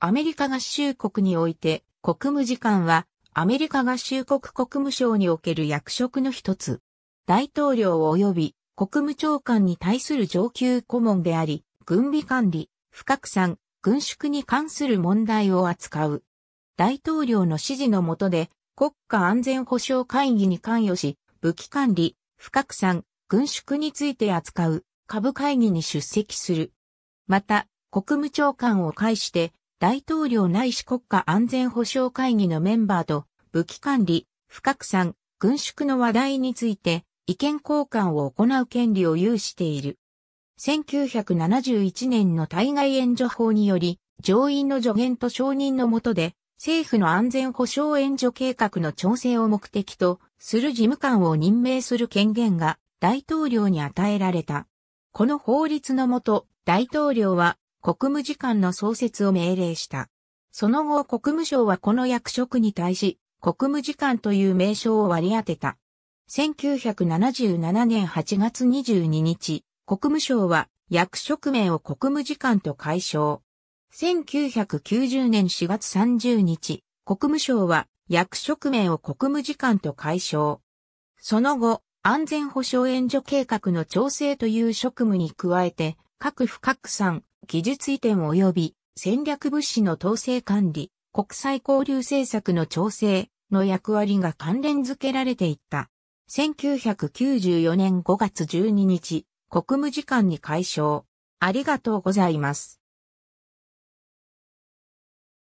アメリカ合衆国において、国務次官は、アメリカ合衆国国務省における役職の一つ。大統領及び国務長官に対する上級顧問であり、軍備管理、不拡散、軍縮に関する問題を扱う。大統領の指示のもとで、国家安全保障会議に関与し、武器管理、不拡散、軍縮について扱う、株会議に出席する。また、国務長官を介して、大統領内視国家安全保障会議のメンバーと武器管理、不拡散、軍縮の話題について意見交換を行う権利を有している。1971年の対外援助法により、上院の助言と承認の下で、政府の安全保障援助計画の調整を目的とする事務官を任命する権限が大統領に与えられた。この法律のもと、大統領は国務次官の創設を命令した。その後国務省はこの役職に対し、国務次官という名称を割り当てた。1977年8月22日、国務省は役職名を国務次官と解消。1990年4月30日、国務省は役職名を国務次官と解消。その後、安全保障援助計画の調整という職務に加えて、各不拡散、技術移転及び戦略物資の統制管理、国際交流政策の調整の役割が関連づけられていった。1994年5月12日、国務次官に解消。ありがとうございます。